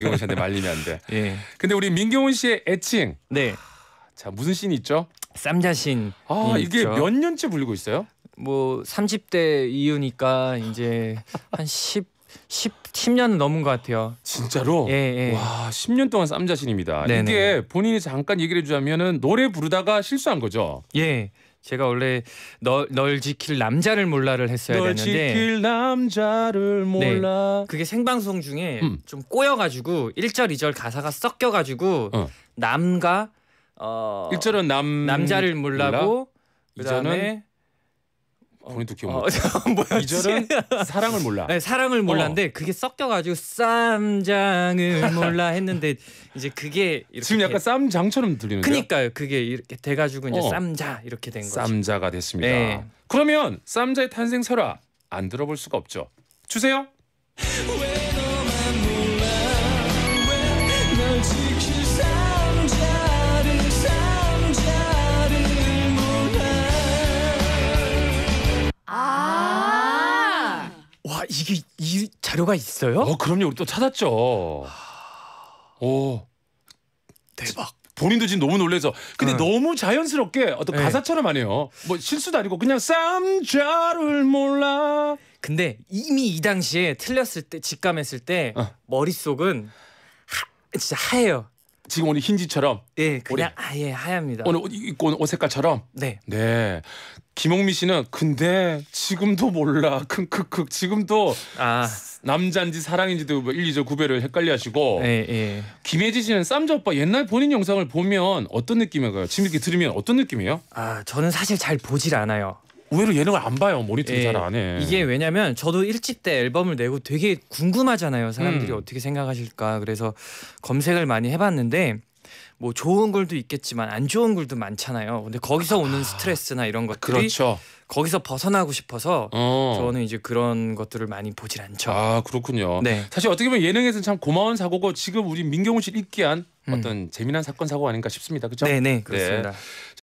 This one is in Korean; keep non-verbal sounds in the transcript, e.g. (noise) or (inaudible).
민경훈 씨한테 말리면 안 돼. (laughs) 예. 근데 우리 민경훈 씨의 애칭. 네. 자 무슨 씬 있죠? 쌈자신. 아 이게 있죠. 몇 년째 불리고 있어요? 뭐 30대 이후니까 이제 한 10. 10, 1 0년 넘은 것 같아요. 진짜로? 예, 예. 와, 10년 동안 쌈자신입니다. 네네. 이게 본인이 잠깐 얘기를 해주자면은 노래 부르다가 실수한 거죠? 예. 제가 원래 너, 널 지킬 남자를 몰라를 했어야 널 되는데 지킬 남자를 네, 몰라 네, 그게 생방송 중에 음. 좀 꼬여가지고 1절 2절 가사가 섞여가지고 어. 남과 어, 1절은 남 남자를 몰라고 몰라? 그다음에 어. 본인도 기억 어, 못. (laughs) 뭐야, 2절은 사랑을 몰라. 네, 사랑을 몰라인데 어. 그게 섞여가지고 쌈장을 (laughs) 몰라 했는데 이제 그게 지금 약간 쌈장처럼 들리는 그니까요. 그게 이렇게 돼가지고 이제 어. 쌈자 이렇게 된 거죠. 쌈자가 됐습니다. 네. 그러면 쌈자의 탄생설화 안 들어볼 수가 없죠. 주세요. 와 이게 이 자료가 있어요? 어 그럼요 우리 또 찾았죠. 아. 오 대박. 본인도 지금 너무 놀래서 근데 응. 너무 자연스럽게 어떤 네. 가사처럼 안 해요. 뭐 실수도 아니고 그냥 쌈자를 몰라. 근데 이미 이 당시에 틀렸을 때 직감했을 때 어. 머릿속은 하, 진짜 하예요. 지금 오늘 흰지처럼 예 그냥 아예 하얗니다. 오늘 입고 온옷 색깔처럼 네. 네. 김홍미 씨는 근데 지금도 몰라. 킁킁킁 (laughs) 지금도 아. 남잔지 사랑인지도 뭐 일이절 구별을 헷갈려 하시고 예, 예. 김혜지 씨는 쌈자 오빠 옛날 본인 영상을 보면 어떤 느낌인가요? 지금 이렇게 들으면 어떤 느낌이에요? 아 저는 사실 잘 보질 않아요. 의외로 예능을 안 봐요. 모니터링 예, 잘안 해. 이게 왜냐면 저도 일찍때 앨범을 내고 되게 궁금하잖아요. 사람들이 음. 어떻게 생각하실까. 그래서 검색을 많이 해봤는데 뭐 좋은 글도 있겠지만 안 좋은 글도 많잖아요. 근데 거기서 오는 아, 스트레스나 이런 것들이 그렇죠. 거기서 벗어나고 싶어서 어. 저는 이제 그런 것들을 많이 보질 않죠. 아 그렇군요. 네. 사실 어떻게 보면 예능에서는 참 고마운 사고고 지금 우리 민경훈 씨를 있게 한 음. 어떤 재미난 사건 사고 아닌가 싶습니다. 그렇죠? 네네 그렇습니다. 네.